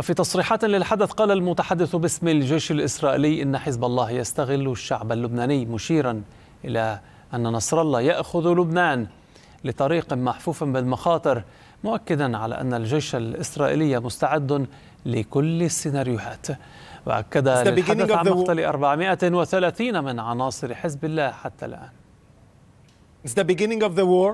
وفي تصريحات للحدث قال المتحدث باسم الجيش الإسرائيلي إن حزب الله يستغل الشعب اللبناني مشيرا إلى أن نصر الله يأخذ لبنان لطريق محفوف بالمخاطر مؤكدا على أن الجيش الإسرائيلي مستعد لكل السيناريوهات وأكد للحدث عن مقتل 430 من عناصر حزب الله حتى الآن It's the beginning of the war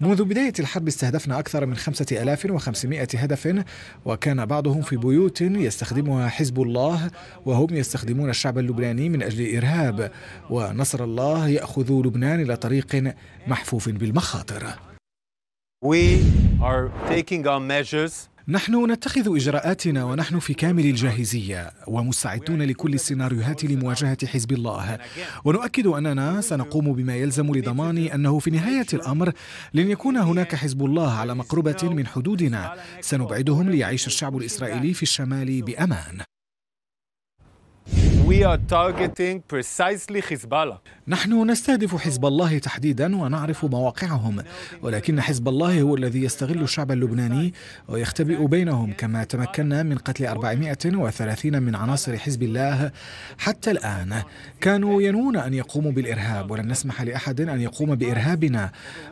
منذ بداية الحرب استهدفنا أكثر من 5500 هدف وكان بعضهم في بيوت يستخدمها حزب الله وهم يستخدمون الشعب اللبناني من أجل إرهاب ونصر الله يأخذ لبنان إلى طريق محفوف بالمخاطر We are taking our measures نحن نتخذ اجراءاتنا ونحن في كامل الجاهزيه ومستعدون لكل السيناريوهات لمواجهه حزب الله ونؤكد اننا سنقوم بما يلزم لضمان انه في نهايه الامر لن يكون هناك حزب الله على مقربه من حدودنا سنبعدهم ليعيش الشعب الاسرائيلي في الشمال بامان We are targeting precisely نحن نستهدف حزب الله تحديدا ونعرف مواقعهم ولكن حزب الله هو الذي يستغل الشعب اللبناني ويختبئ بينهم كما تمكنا من قتل 430 من عناصر حزب الله حتى الآن كانوا ينوون أن يقوموا بالإرهاب ولن نسمح لأحد أن يقوم بإرهابنا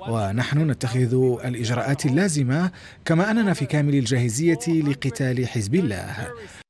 ونحن نتخذ الإجراءات اللازمة كما أننا في كامل الجاهزية لقتال حزب الله